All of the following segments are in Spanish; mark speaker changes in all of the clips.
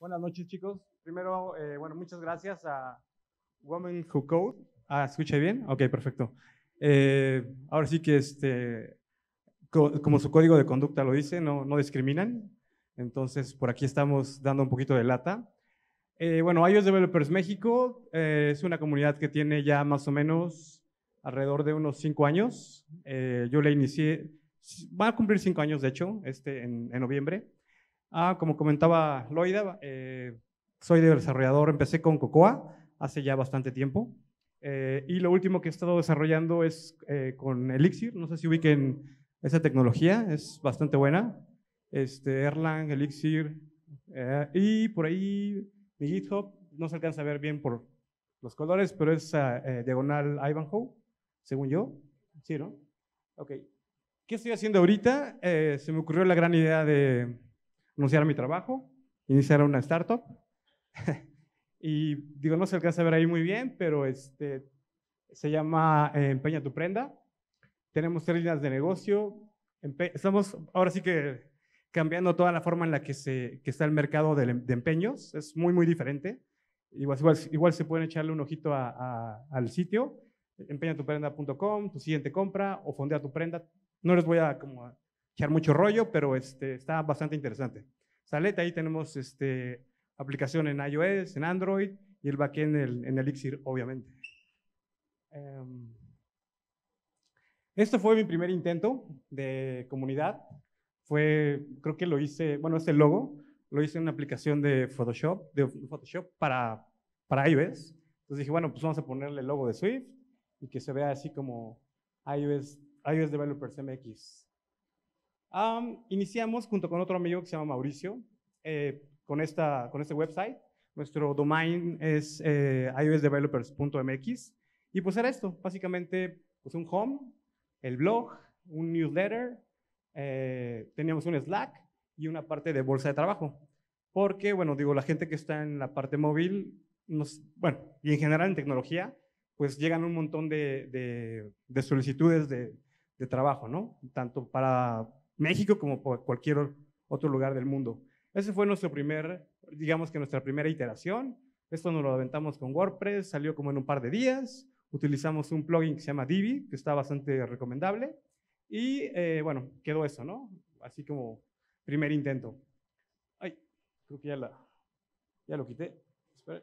Speaker 1: Buenas noches, chicos. Primero, eh, bueno, muchas gracias a Women Who Code. Ah, ¿escuché bien? Ok, perfecto. Eh, ahora sí que, este, como su código de conducta lo dice, no, no discriminan. Entonces, por aquí estamos dando un poquito de lata. Eh, bueno, iOS Developers México es una comunidad que tiene ya más o menos alrededor de unos cinco años. yo la inicié, va a cumplir cinco años, de hecho, este en, en noviembre. Ah, como comentaba Loida, eh, soy desarrollador, empecé con Cocoa hace ya bastante tiempo. Eh, y lo último que he estado desarrollando es eh, con Elixir, no sé si ubiquen esa tecnología, es bastante buena. Este, Erlang, Elixir, y por ahí mi GitHub, no se alcanza a ver bien por los colores, pero es ah, diagonal Ivanhoe, según yo. Sí, ¿no? Ok. ¿Qué estoy haciendo ahorita? se me ocurrió la gran idea de anunciar mi trabajo, iniciar una startup. y digo, no se alcanza a ver ahí muy bien, pero este, se llama eh, Empeña tu prenda. Tenemos tres líneas de negocio. estamos ahora sí que cambiando toda la forma en la que, se, que está el mercado em-, de, empeños. Es muy, muy diferente. Igual, igual, igual se pueden echarle un ojito al sitio, empeñatuprenda.com, tu siguiente compra o fondea tu prenda. No les voy a, como a echar mucho rollo, pero este, está bastante interesante. Sale, ahí tenemos este, aplicación en iOS, en Android y el backend en, en Elixir, obviamente. Em, esto fue mi primer intento de comunidad. Fue, creo que lo hice, bueno, este logo lo hice en una aplicación de Photoshop, de Photoshop para, para iOS. Entonces dije, bueno, pues vamos a ponerle el logo de Swift y que se vea así como iOS, iOS Developers MX iniciamos junto con otro amigo que se llama Mauricio eh, con, esta, con este website. Nuestro domain es eh, iosdevelopers.mx y pues era esto, básicamente pues un home, el blog, un newsletter, eh, teníamos un Slack y una parte de bolsa de trabajo. Porque, bueno, digo, la gente que está en la parte móvil, nos, bueno, y en general en tecnología, pues llegan un montón de, de, solicitudes de, de trabajo, ¿no? Tanto para México como por cualquier otro lugar del mundo. Ese fue nuestro primer, digamos que nuestra primera iteración. Esto nos lo aventamos con WordPress, salió como en un par de días. Utilizamos un plugin que se llama Divi, que está bastante recomendable. Y eh, bueno, quedó eso, ¿no? Así como primer intento. Ay, creo que ya, lo quité. Espera.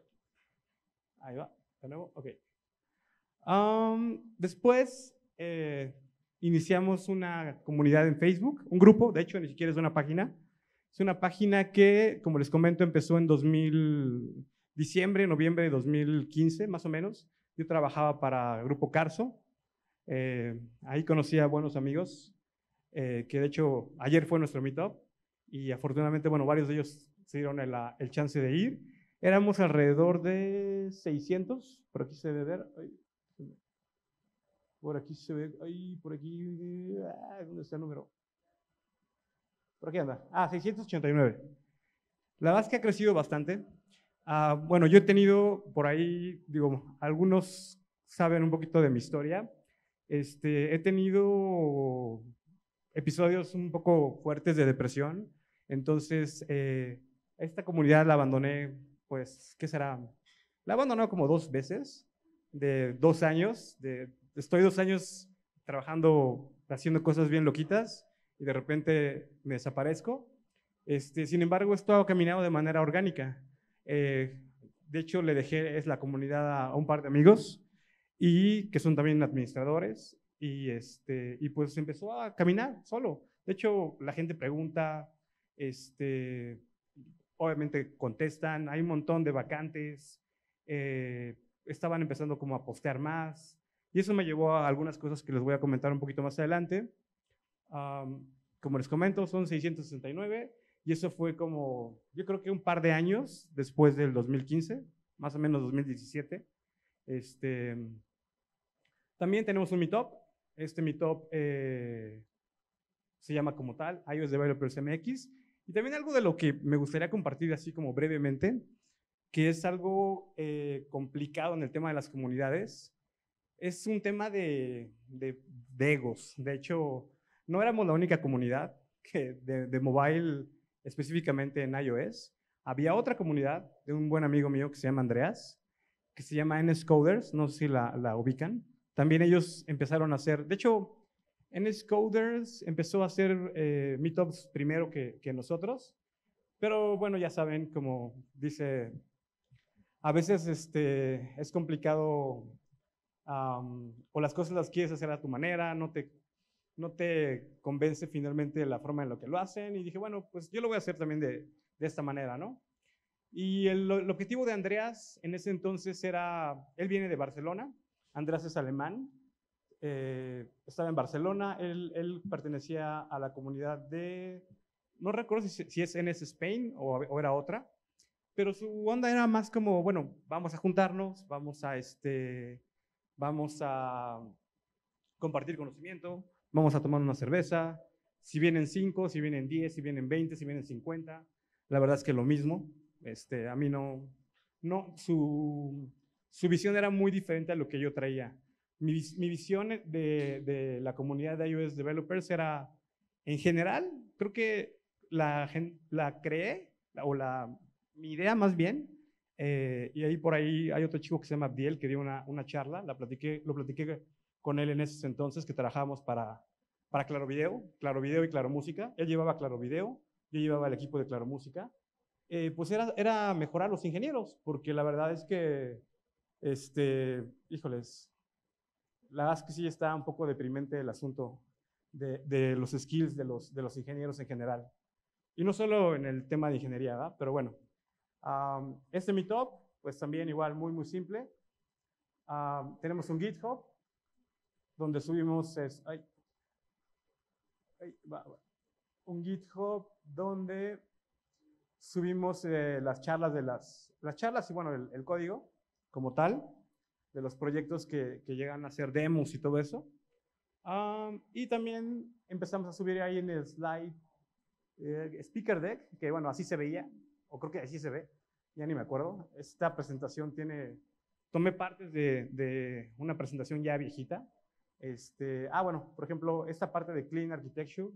Speaker 1: Ahí va, de nuevo, ok. después, eh, iniciamos una comunidad en Facebook, un grupo, de hecho, ni siquiera es una página. Es una página que, como les comento, empezó en 2000, diciembre, noviembre de 2015, más o menos. Yo trabajaba para Grupo Carso. Eh, ahí conocí a buenos amigos, eh, que de hecho ayer fue nuestro meetup y afortunadamente, bueno, varios de ellos se dieron el, el chance de ir. Éramos alrededor de 600, por aquí se debe ver, por aquí se ve, ahí, por aquí, ah, ¿dónde está el número? ¿Por aquí anda? Ah, 689. La verdad es que ha crecido bastante. Ah, bueno, yo he tenido por ahí, digo, algunos saben un poquito de mi historia. Este, he tenido episodios un poco fuertes de depresión. Entonces, eh, esta comunidad la abandoné, pues, ¿qué será? La abandoné como dos veces, de dos años, de estoy dos años trabajando, haciendo cosas bien loquitas y de repente me desaparezco. Este, sin embargo, esto ha caminado de manera orgánica. Eh, de hecho, le dejé es la comunidad a, un par de amigos y que son también administradores y este y pues empezó a caminar solo. De hecho, la gente pregunta, este, obviamente contestan, hay un montón de vacantes, eh, estaban empezando como a postear más, y eso me llevó a algunas cosas que les voy a comentar un poquito más adelante. como les comento, son 669 y eso fue como, yo creo que un par de años después del 2015, más o menos 2017. Este, también tenemos un meetup. Este meetup eh, se llama como tal, iOS Developers MX. Y también algo de lo que me gustaría compartir así como brevemente, que es algo eh, complicado en el tema de las comunidades, es un tema de, de, egos. De hecho, no éramos la única comunidad que de, mobile, específicamente en iOS. Había otra comunidad de un buen amigo mío que se llama Andreas, que se llama NSCoders, no sé si la, ubican. También ellos empezaron a hacer, de hecho, NSCoders empezó a hacer eh, meetups primero que, que nosotros, pero bueno, ya saben, como dice, a veces este, es complicado o las cosas las quieres hacer a tu manera, no te, no te convence finalmente la forma en la que lo hacen. Y dije, bueno, pues yo lo voy a hacer también de, de esta manera, ¿no? Y el, objetivo de Andreas en ese entonces era, él viene de Barcelona, Andreas es alemán, eh, estaba en Barcelona, él, él, pertenecía a la comunidad de, no recuerdo si, si es NS Spain o, era otra, pero su onda era más como, bueno, vamos a juntarnos, vamos a, este, vamos a compartir conocimiento, vamos a tomar una cerveza, si vienen 5, si vienen 10, si vienen 20, si vienen 50, la verdad es que lo mismo, este, a mí no, no, su, su visión era muy diferente a lo que yo traía. Mi, mi visión de, de, la comunidad de iOS developers era, en general, creo que la, la creé, o la, mi idea más bien, eh, y ahí por ahí hay otro chico que se llama Abdiel que dio una, una charla, la platiqué, lo platiqué con él en esos entonces que trabajábamos para, para Claro Video, Claro Video y Claro Música. Él llevaba Claro Video, yo llevaba el equipo de Claro Música. Eh, pues era, era mejorar los ingenieros, porque la verdad es que, este, híjoles, la verdad es que sí está un poco deprimente el asunto de, de los skills de los, de los ingenieros en general. Y no solo en el tema de ingeniería, ¿verdad? pero bueno, este meetup, pues también igual muy, muy simple. tenemos un GitHub donde subimos un GitHub donde subimos eh, las charlas de las, las charlas y bueno, el, código como tal, de los proyectos que, que, llegan a ser demos y todo eso. y también empezamos a subir ahí en el slide eh, speaker deck, que bueno, así se veía, o creo que así se ve, ya ni me acuerdo, esta presentación tiene, tomé partes de, de una presentación ya viejita. Este, ah, bueno, por ejemplo, esta parte de Clean Architecture,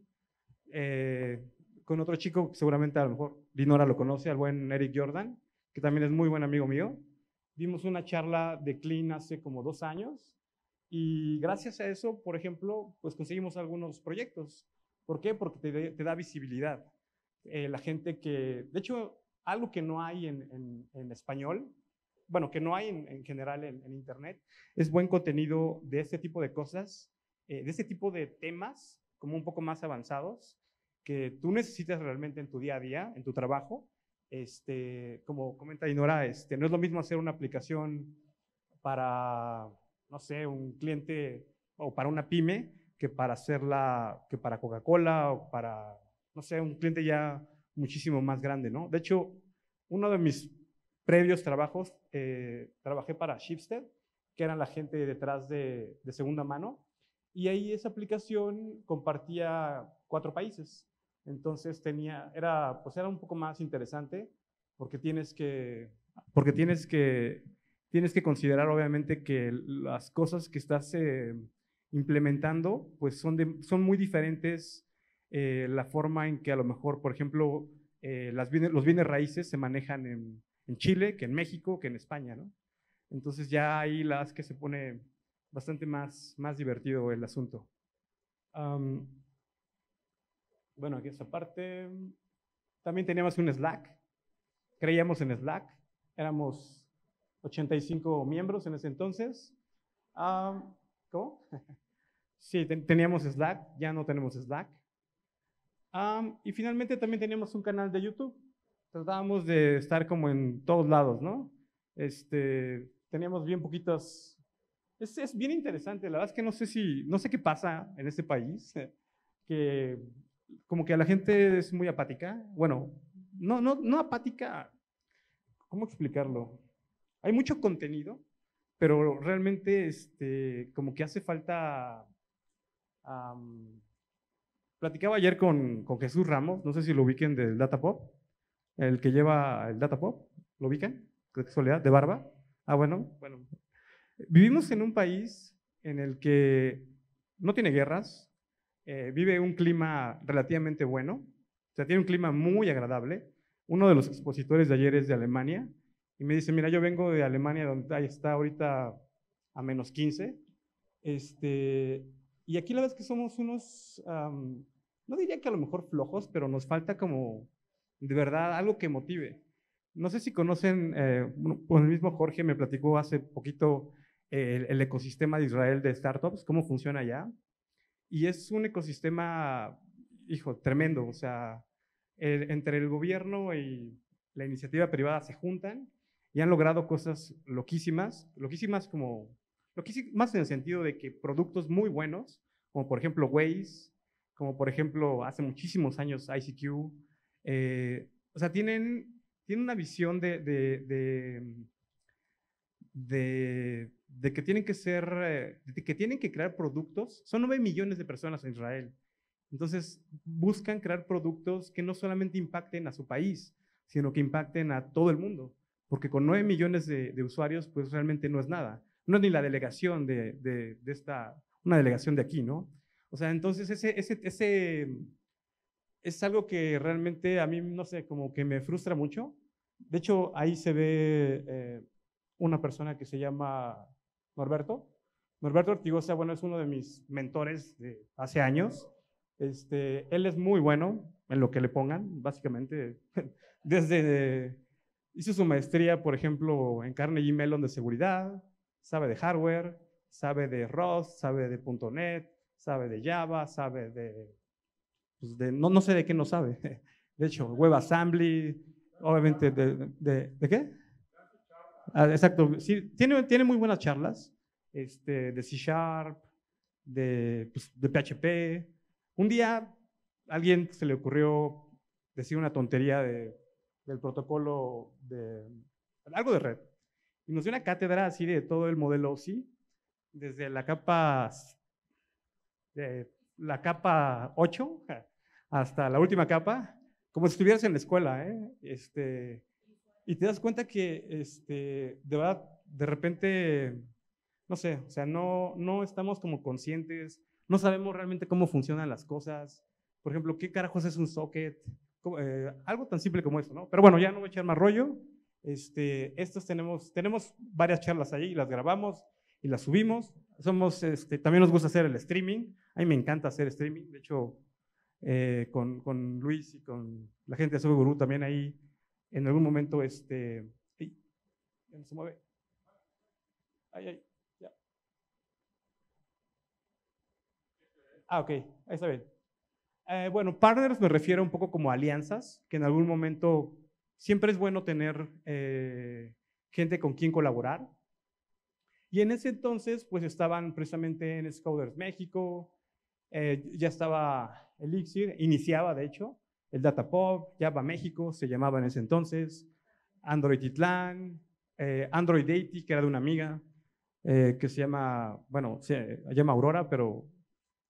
Speaker 1: eh, con otro chico seguramente a lo mejor Dinora lo conoce, al buen Eric Jordan, que también es muy buen amigo mío. Vimos una charla de Clean hace como dos años y gracias a eso, por ejemplo, pues conseguimos algunos proyectos. ¿Por qué? Porque te, da visibilidad. Eh, la gente que, de hecho, algo que no hay en, español, bueno, que no hay en, general en, Internet, es buen contenido de este tipo de cosas, eh, de este tipo de temas, como un poco más avanzados, que tú necesitas realmente en tu día a día, en tu trabajo. Este, como comenta Inora, este, no es lo mismo hacer una aplicación para, no sé, un cliente o para una pyme que para hacerla, que para Coca-Cola o para, no sé, un cliente ya muchísimo más grande, ¿no? De hecho, uno de mis previos trabajos, eh, trabajé para Shipster, que era la gente detrás de, segunda mano, y ahí esa aplicación compartía cuatro países. Entonces tenía, era, pues era un poco más interesante porque tienes que, porque tienes que, tienes que considerar obviamente que las cosas que estás eh, implementando pues son, son muy diferentes eh, la forma en que a lo mejor, por ejemplo, eh, las los bienes raíces se manejan en, Chile, que en México, que en España, Entonces ya ahí las que se pone bastante más, más divertido el asunto. bueno, aquí esa parte. También teníamos un Slack. Creíamos en Slack. Éramos 85 miembros en ese entonces. ¿Cómo? sí, teníamos Slack. Ya no tenemos Slack y finalmente también teníamos un canal de YouTube. Tratábamos de estar como en todos lados, ¿no? Este, teníamos bien poquitas... Es, es, bien interesante, la verdad es que no sé si, no sé qué pasa en este país, que como que la gente es muy apática. Bueno, no, no, no apática, ¿cómo explicarlo? Hay mucho contenido, pero realmente este, como que hace falta... Platicaba ayer con, con Jesús Ramos, no sé si lo ubiquen del Datapop, el que lleva el Datapop, ¿lo ubican, ¿De ¿De barba? Ah, bueno, bueno. Vivimos en un país en el que no tiene guerras, eh, vive un clima relativamente bueno, o sea, tiene un clima muy agradable. Uno de los expositores de ayer es de Alemania y me dice, mira, yo vengo de Alemania donde está ahorita a menos 15, este, y aquí la verdad es que somos unos no diría que a lo mejor flojos, pero nos falta como de verdad algo que motive. No sé si conocen, eh, el mismo Jorge me platicó hace poquito eh, el, ecosistema de Israel de startups, cómo funciona allá. Y es un ecosistema, hijo, tremendo. O sea, entre el gobierno y la iniciativa privada se juntan y han logrado cosas loquísimas, loquísimas como, loquísimas en el sentido de que productos muy buenos, como por ejemplo Waze, como por ejemplo hace muchísimos años ICQ. Eh, o sea, tienen, tienen una visión de, de, que tienen que ser, eh, que tienen que crear productos. Son nueve millones de personas en Israel. Entonces, buscan crear productos que no solamente impacten a su país, sino que impacten a todo el mundo. Porque con nueve millones de, usuarios, pues realmente no es nada. No es ni la delegación de, de, de, esta, una delegación de aquí, ¿no? O sea, entonces ese, ese, es algo que realmente a mí, no sé, como que me frustra mucho. De hecho, ahí se ve eh, una persona que se llama Norberto. Norberto Ortigosa, bueno, es uno de mis mentores de hace años. Este, él es muy bueno en lo que le pongan, básicamente. Desde hizo su maestría, por ejemplo, en Carnegie Mellon de seguridad, sabe de hardware, sabe de ROS, sabe de .NET, sabe de Java, sabe pues, de, no, no sé de qué no sabe. De hecho, WebAssembly, obviamente, de, de, qué? Ah, exacto, sí, tiene, tiene muy buenas charlas, este, de C Sharp, de, PHP. Pues, Un día a alguien se le ocurrió decir una tontería de, del protocolo de algo de red. Y nos dio una cátedra así de todo el modelo OSI, desde la capa de la capa 8 hasta la última capa, como si estuvieras en la escuela, ¿eh? Este, y te das cuenta que, este, de verdad, de repente, no sé, o sea, no, no estamos como conscientes, no sabemos realmente cómo funcionan las cosas. Por ejemplo, ¿qué carajos es un socket? Eh, algo tan simple como eso, ¿no? Pero bueno, ya no voy a echar más rollo. Este, estos tenemos, tenemos varias charlas ahí, las grabamos, y la subimos. Somos, este, también nos gusta hacer el streaming. A mí me encanta hacer streaming. De hecho, eh, con, con, Luis y con la gente de Sube también ahí, en algún momento, este, se mueve. Ahí, ahí, ya. Ah, ok, ahí está bien. Eh, bueno, partners me refiero un poco como alianzas, que en algún momento siempre es bueno tener eh, gente con quien colaborar. Y en ese entonces, pues estaban precisamente en Scouters México, eh, ya estaba Elixir, iniciaba de hecho, el Datapop, va México se llamaba en ese entonces, Android itlan eh, Android Deity, que era de una amiga, eh, que se llama, bueno, se llama Aurora, pero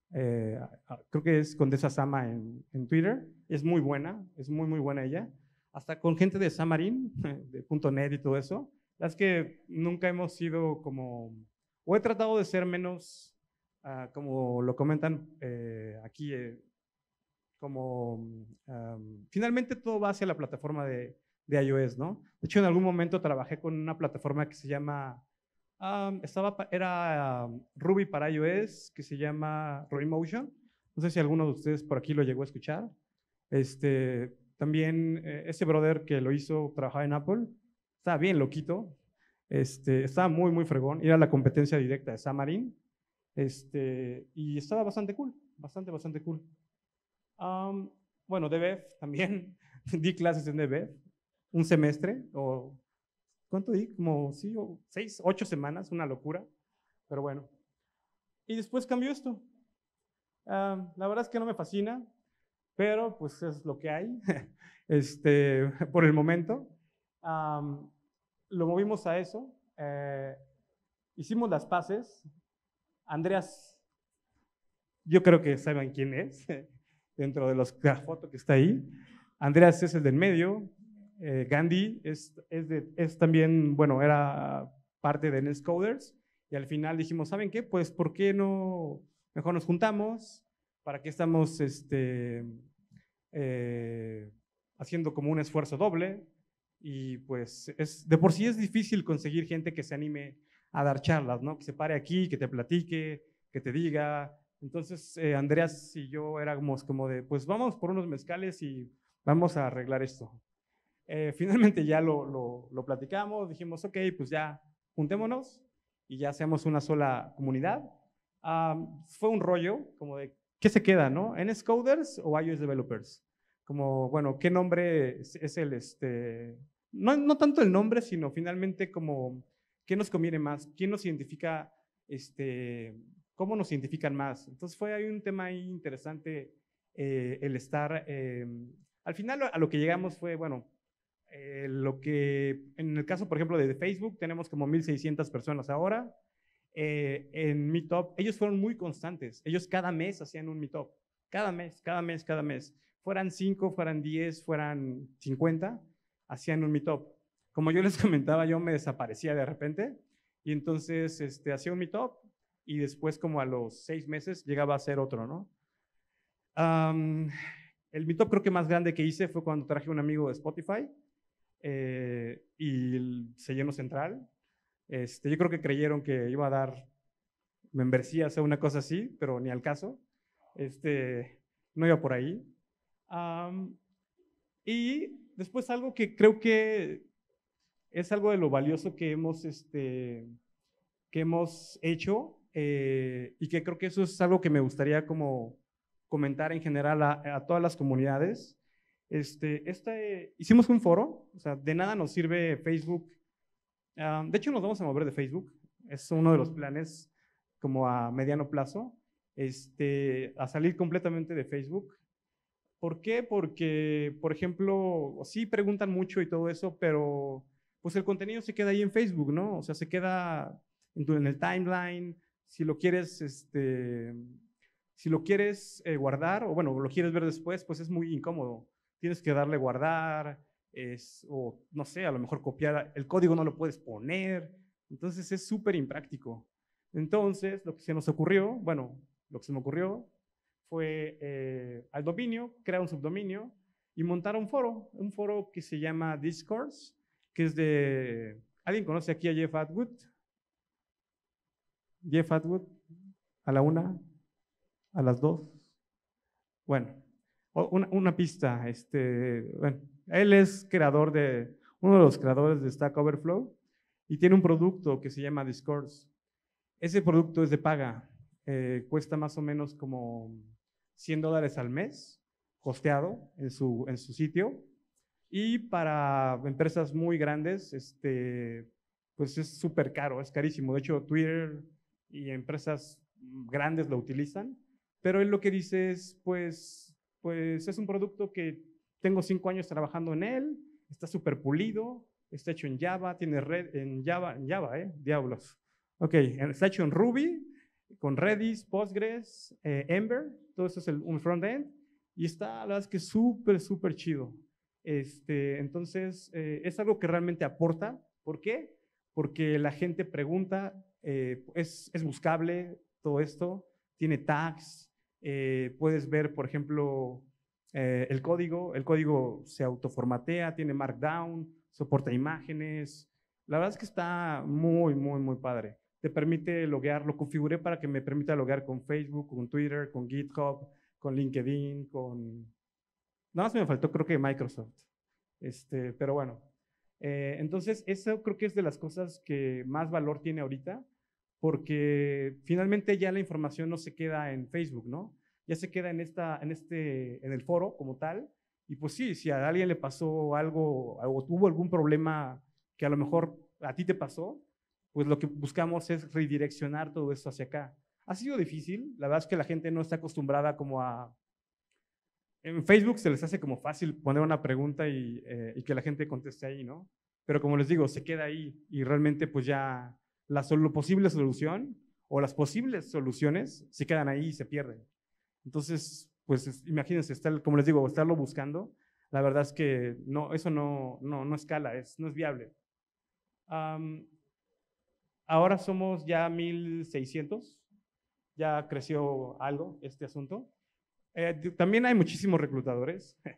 Speaker 1: creo que es Condesa Sama en, Twitter, es muy buena, es muy, muy buena ella, hasta con gente de Samarin, de .NET y todo eso, es que nunca hemos sido como, o he tratado de ser menos, ah, como lo comentan eh, aquí, eh, como ah, finalmente todo va hacia la plataforma de, de, iOS, ¿no? De hecho, en algún momento trabajé con una plataforma que se llama, ah, estaba, era Ruby para iOS, que se llama Motion. No sé si alguno de ustedes por aquí lo llegó a escuchar. Este, también eh, ese brother que lo hizo trabajaba en Apple estaba bien loquito, este, estaba muy, muy fregón. Era la competencia directa de Samarin este, y estaba bastante cool, bastante, bastante cool. bueno, DBF también, di clases en DBF, un semestre, o ¿cuánto di? Como sí, o seis, ocho semanas, una locura, pero bueno. Y después cambió esto. la verdad es que no me fascina, pero pues es lo que hay este, por el momento lo movimos a eso, eh, hicimos las paces. Andreas, yo creo que saben quién es, dentro de los, la foto que está ahí. Andreas es el del medio, eh, Gandhi es, también, bueno, era parte de Nescoders, y al final dijimos, ¿saben qué? Pues, ¿por qué no? Mejor nos juntamos, ¿para qué estamos este, eh, haciendo como un esfuerzo doble? Y pues es, de por sí es difícil conseguir gente que se anime a dar charlas, ¿no? Que se pare aquí, que te platique, que te diga. Entonces, eh, Andreas y yo éramos como de, pues vamos por unos mezcales y vamos a arreglar esto. Eh, finalmente ya lo, lo, platicamos, dijimos, ok, pues ya juntémonos y ya seamos una sola comunidad. Ah, fue un rollo como de, ¿qué se queda, no? ¿NS o iOS Developers? como, bueno, ¿qué nombre es, el, este, no, no, tanto el nombre, sino finalmente como, ¿qué nos conviene más? ¿Quién nos identifica, este, cómo nos identifican más? Entonces fue ahí un tema ahí interesante eh, el estar, eh, al final a lo que llegamos fue, bueno, eh, lo que, en el caso, por ejemplo, de Facebook, tenemos como 1.600 personas ahora. en Meetup, ellos fueron muy constantes. Ellos cada mes hacían un Meetup. Cada mes, cada mes, cada mes fueran 5, fueran 10, fueran 50, hacían un meetup. Como yo les comentaba, yo me desaparecía de repente y entonces este, hacía un meetup y después como a los seis meses llegaba a hacer otro, ¿no? el meetup creo que más grande que hice fue cuando traje un amigo de Spotify eh, y se llenó central. Este, yo creo que creyeron que iba a dar membresías o una cosa así, pero ni al caso. Este, no iba por ahí y después algo que creo que es algo de lo valioso que hemos, este, que hemos hecho eh, y que creo que eso es algo que me gustaría como comentar en general a, todas las comunidades. Este, este, hicimos un foro, o sea, de nada nos sirve Facebook. de hecho, nos vamos a mover de Facebook. Es uno de los planes como a mediano plazo, este, a salir completamente de Facebook ¿Por qué? Porque, por ejemplo, sí preguntan mucho y todo eso, pero pues el contenido se queda ahí en Facebook, ¿no? O sea, se queda en, el timeline, si lo quieres, este, si lo quieres eh, guardar o bueno, lo quieres ver después, pues es muy incómodo. Tienes que darle guardar, o no sé, a lo mejor copiar, el código no lo puedes poner, entonces es súper impráctico. Entonces, lo que se nos ocurrió, bueno, lo que se me ocurrió fue eh, al dominio, crear un subdominio y montar un foro, un foro que se llama Discourse, que es de... ¿Alguien conoce aquí a Jeff Atwood? Jeff Atwood, a la una, a las dos. Bueno, una, pista. Este, bueno, él es creador de, uno de los creadores de Stack Overflow y tiene un producto que se llama Discourse. Ese producto es de paga, eh, cuesta más o menos como 100 dólares al mes, costeado en su, en su sitio. Y para empresas muy grandes, este, pues es súper caro, es carísimo. De hecho, Twitter y empresas grandes lo utilizan. Pero él lo que dice es, pues, pues es un producto que tengo cinco años trabajando en él, está súper pulido, está hecho en Java, tiene red en Java, en Java, ¿eh? Diablos. Ok, está hecho en Ruby, con Redis, Postgres, eh, Ember, todo eso es el, un end y está, la verdad es que súper, súper chido. Este, entonces, eh, es algo que realmente aporta. ¿Por qué? Porque la gente pregunta, eh, es, es, buscable todo esto, tiene tags, puedes ver, por ejemplo, el código, el código se autoformatea, tiene markdown, soporta imágenes. La verdad es que está muy, muy, muy padre te permite loguear, lo configuré para que me permita loguear con Facebook, con Twitter, con GitHub, con LinkedIn, con... Nada más me faltó creo que Microsoft. Este, pero bueno, eh, entonces eso creo que es de las cosas que más valor tiene ahorita, porque finalmente ya la información no se queda en Facebook, ¿no? Ya se queda en, esta, en, este, en el foro como tal, y pues sí, si a alguien le pasó algo o tuvo algún problema que a lo mejor a ti te pasó, pues lo que buscamos es redireccionar todo esto hacia acá. Ha sido difícil, la verdad es que la gente no está acostumbrada como a... En Facebook se les hace como fácil poner una pregunta y, eh, que la gente conteste ahí, ¿no? Pero como les digo, se queda ahí y realmente pues ya la solo posible solución o las posibles soluciones se quedan ahí y se pierden. Entonces, pues imagínense, estar, como les digo, estarlo buscando, la verdad es que no, eso no, no, no escala, es, no es viable. Ahora somos ya 1.600, ya creció algo este asunto. Eh, también hay muchísimos reclutadores.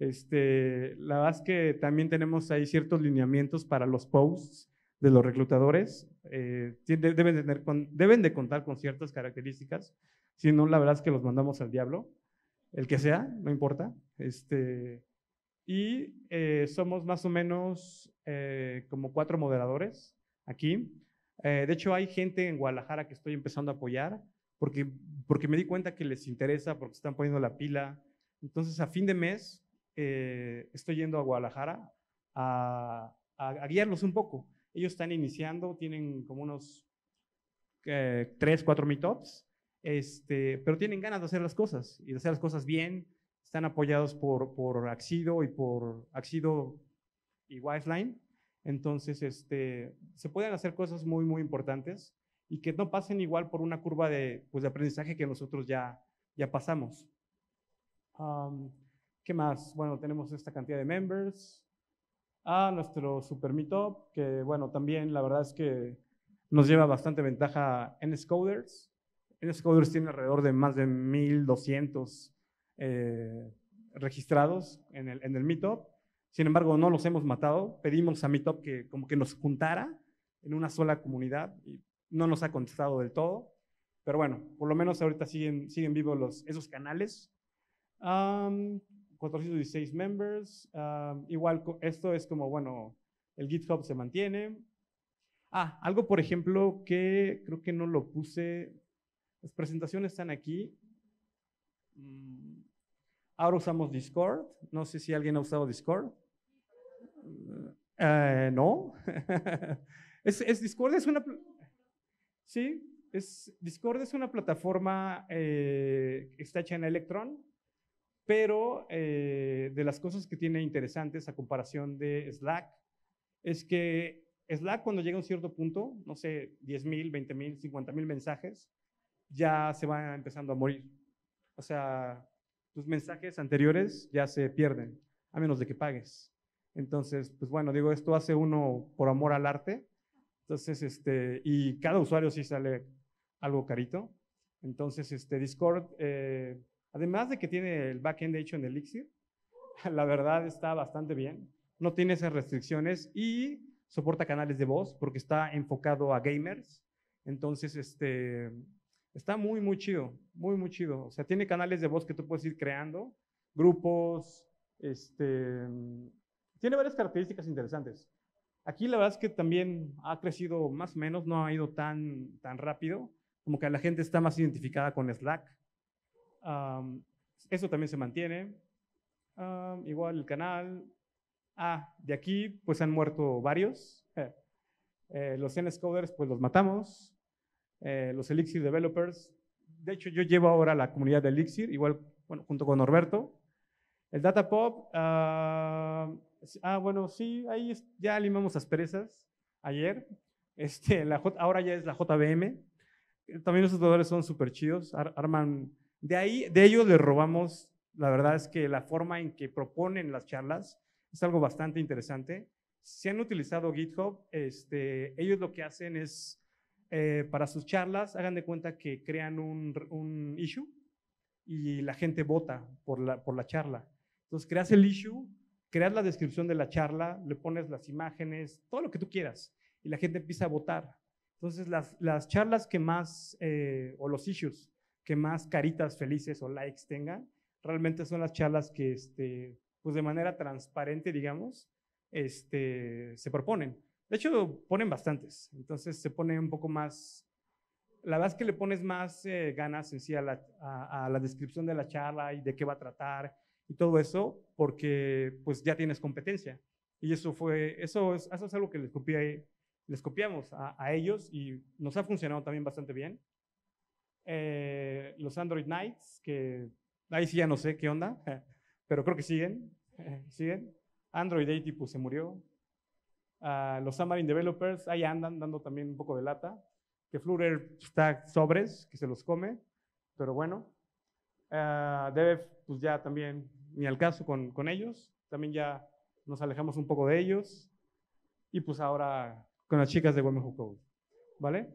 Speaker 1: Este, la verdad es que también tenemos ahí ciertos lineamientos para los posts de los reclutadores. Eh, deben, de tener deben de contar con ciertas características, si no, la verdad es que los mandamos al diablo, el que sea, no importa. Este, y eh, somos más o menos como cuatro moderadores aquí. Eh, de hecho, hay gente en Guadalajara que estoy empezando a apoyar porque, porque me di cuenta que les interesa, porque están poniendo la pila. Entonces, a fin de mes, eh, estoy yendo a Guadalajara a, guiarlos un poco. Ellos están iniciando, tienen como unos eh, tres, cuatro meetups, este, pero tienen ganas de hacer las cosas y de hacer las cosas bien. Están apoyados por, por Axido y por Axido y Wifeline. Entonces, este, se pueden hacer cosas muy, muy importantes y que no pasen igual por una curva de, pues, de aprendizaje que nosotros ya, ya pasamos. ¿Qué más? Bueno, tenemos esta cantidad de members, a ah, nuestro super meetup, que bueno, también la verdad es que nos lleva bastante ventaja en NScoders En tiene alrededor de más de 1200 eh, registrados en el, en el meetup sin embargo, no los hemos matado. Pedimos a Meetup que como que nos juntara en una sola comunidad y no nos ha contestado del todo. Pero bueno, por lo menos ahorita siguen, siguen vivos los, esos canales. 416 members. igual esto es como, bueno, el GitHub se mantiene. Ah, algo por ejemplo que creo que no lo puse. Las presentaciones están aquí. Mm. Ahora usamos Discord. No sé si alguien ha usado Discord. Eh, no. es, Discord es una... Sí, es, Discord es una plataforma eh, está hecha en Electron, pero eh, de las cosas que tiene interesantes a comparación de Slack es que Slack cuando llega a un cierto punto, no sé, 10 mil, 20 mil, 50 mil mensajes, ya se van empezando a morir. O sea, tus mensajes anteriores ya se pierden, a menos de que pagues. Entonces, pues bueno, digo, esto hace uno por amor al arte. Entonces, este, y cada usuario sí sale algo carito. Entonces, este, Discord, eh, además de que tiene el backend hecho en Elixir, la verdad está bastante bien. No tiene esas restricciones y soporta canales de voz porque está enfocado a gamers. Entonces, este, Está muy, muy chido, muy, muy chido. O sea, tiene canales de voz que tú puedes ir creando, grupos, este, mm, tiene varias características interesantes. Aquí la verdad es que también ha crecido más o menos, no ha ido tan, tan rápido, como que la gente está más identificada con Slack. eso también se mantiene. igual el canal. Ah, de aquí pues han muerto varios. Eh, eh, los n pues los matamos. Eh, los Elixir Developers. De hecho, yo llevo ahora la comunidad de Elixir, igual bueno, junto con Norberto. El Datapop, ah, ah, bueno, sí, ahí ya limamos asperezas ayer. Este, la ahora ya es la JBM. También esos jugadores son súper chidos, arman. De ahí, de ellos les robamos, la verdad es que la forma en que proponen las charlas es algo bastante interesante. Si han utilizado GitHub, este, ellos lo que hacen es eh, para sus charlas, hagan de cuenta que crean un, issue y la gente vota por la, por la charla. Entonces creas el issue, creas la descripción de la charla, le pones las imágenes, todo lo que tú quieras, y la gente empieza a votar. Entonces las, las charlas que más, eh, o los issues que más caritas felices o likes tengan, realmente son las charlas que, este, pues de manera transparente, digamos, este, se proponen. De hecho, ponen bastantes, entonces se pone un poco más, la verdad es que le pones más eh, ganas en sí a la, descripción de la charla y de qué va a tratar y todo eso, porque pues ya tienes competencia. Y eso fue, eso es, eso es algo que les, les copiamos a, ellos y nos ha funcionado también bastante bien. Eh, los Android Nights, que ahí sí ya no sé qué onda, pero creo que siguen, siguen. Android 80 tipo, pues, se murió, los Xamarin Developers, ahí andan dando también un poco de lata. Que Flutter está sobres, que se los come, pero bueno. debe eh, Dev, pues ya también, ni al caso con, con ellos. También ya nos alejamos un poco de ellos. Y pues ahora con las chicas de Women Code, ¿vale?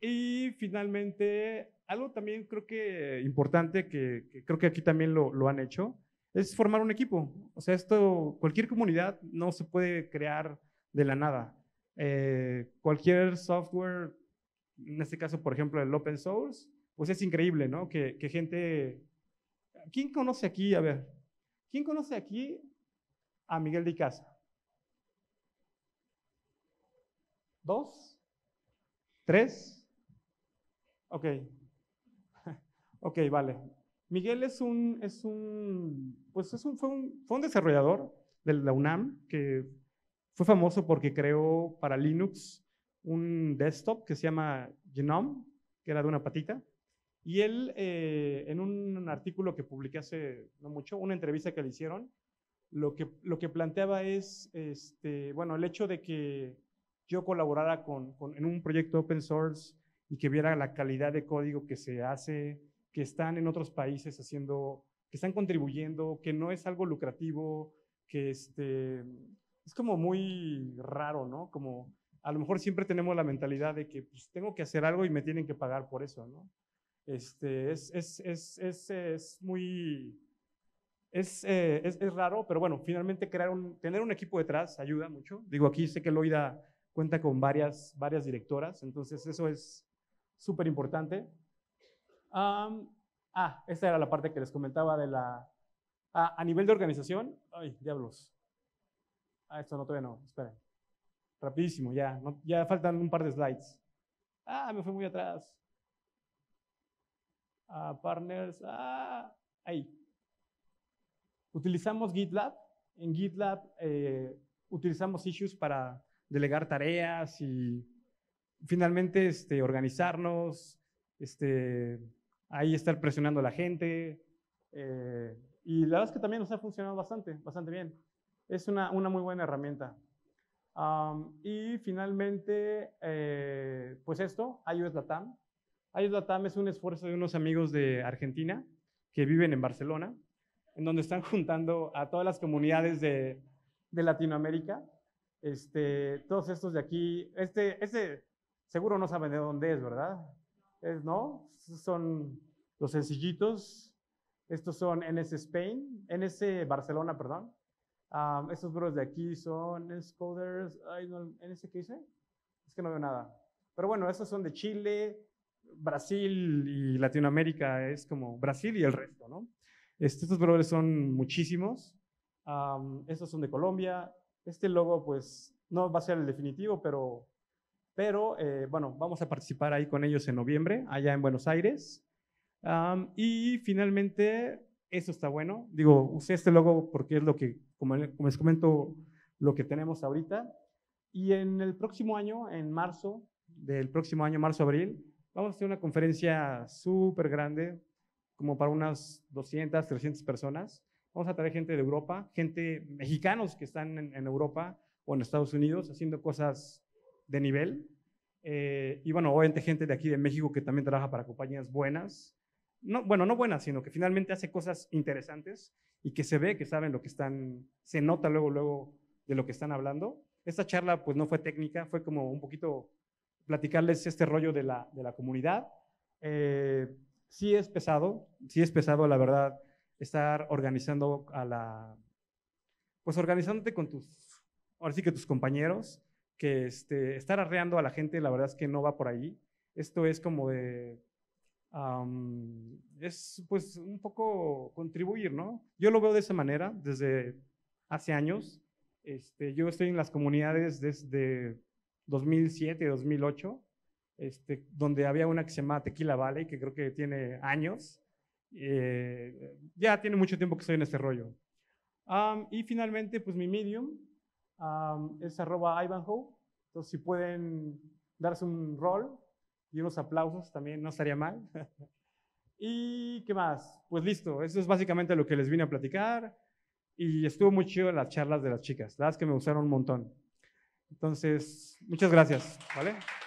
Speaker 1: Y finalmente, algo también creo que importante, que, que creo que aquí también lo, lo, han hecho, es formar un equipo. O sea, esto, cualquier comunidad no se puede crear de la nada. Eh, cualquier software, en este caso, por ejemplo, el open source, pues es increíble, ¿no? Que, gente... ¿Quién conoce aquí, a ver, quién conoce aquí a Miguel de Casa? ¿Dos? ¿Tres? Ok. ok, vale. Miguel es un, es un, pues es un, fue, un, fue un desarrollador de la UNAM que fue famoso porque creó para Linux un desktop que se llama Genome, que era de una patita. Y él, eh, en un artículo que publiqué hace no mucho, una entrevista que le hicieron, lo que, lo que planteaba es, este, bueno, el hecho de que yo colaborara en un proyecto open source y que viera la calidad de código que se hace, que están en otros países haciendo, que están contribuyendo, que no es algo lucrativo, que, este, es como muy raro, ¿no? Como a lo mejor siempre tenemos la mentalidad de que pues, tengo que hacer algo y me tienen que pagar por eso, ¿no? Este, es, muy... Eh, es, raro, pero bueno, finalmente crear tener un equipo detrás ayuda mucho. Digo, aquí sé que Loida cuenta con varias, varias directoras, entonces eso es súper importante. ah, esta era la parte que les comentaba de la... Ah, a nivel de organización, ay, diablos, Ah, esto no, todavía no, esperen. Rapidísimo, ya, ya faltan un par de slides. Ah, me fui muy atrás. Ah, partners, ah, ahí. Utilizamos GitLab. En GitLab eh, utilizamos issues para delegar tareas y finalmente este, organizarnos, este, ahí estar presionando a la gente. Eh, y la verdad es que también nos ha funcionado bastante, bastante bien es una, muy buena herramienta. y finalmente, eh, pues esto, IOS Latam. IOS Latam es un esfuerzo de unos amigos de Argentina que viven en Barcelona, en donde están juntando a todas las comunidades de, Latinoamérica. Este, todos estos de aquí, este, este, seguro no saben de dónde es, ¿verdad? Es, ¿No? Son los sencillitos. Estos son NS Spain, NS Barcelona, perdón estos bros de aquí son Scoders. ¿En ese qué Es que no veo nada. Pero bueno, estos son de Chile, Brasil y Latinoamérica. Es como Brasil y el resto, ¿no? Este, estos bros son muchísimos. estos son de Colombia. Este logo, pues, no va a ser el definitivo, pero, pero eh, bueno, vamos a participar ahí con ellos en noviembre, allá en Buenos Aires. y finalmente, eso está bueno. Digo, usé este logo porque es lo que, como, les comento, lo que tenemos ahorita. Y en el próximo año, en marzo, del próximo año, marzo-abril, vamos a hacer una conferencia súper grande, como para unas 200, 300 personas. Vamos a traer gente de Europa, gente mexicanos que están en, Europa o en Estados Unidos haciendo cosas de nivel. Eh, y bueno, obviamente gente de aquí de México que también trabaja para compañías buenas bueno, no buenas, sino que finalmente hace cosas interesantes y que se ve que saben lo que están, se nota luego, luego de lo que están hablando. Esta charla pues no fue técnica, fue como un poquito platicarles este rollo de la, de la comunidad. Eh, sí es pesado, sí es pesado la verdad estar organizando a la, pues organizándote con tus, ahora sí que tus compañeros, que este, estar arreando a la gente la verdad es que no va por ahí. Esto es como de es pues un poco contribuir, ¿no? Yo lo veo de esa manera desde hace años. Este, yo estoy en las comunidades desde 2007, 2008, este, donde había una que se llama Tequila Valley, que creo que tiene años. Eh, ya tiene mucho tiempo que estoy en este rollo. y finalmente, pues mi medium es arroba Ivanhoe. Entonces, si pueden darse un rol, y unos aplausos también no estaría mal. ¿Y qué más? Pues listo, eso es básicamente lo que les vine a platicar y estuvo muy chido las charlas de las chicas, las que me gustaron un montón. Entonces, muchas gracias, ¿vale?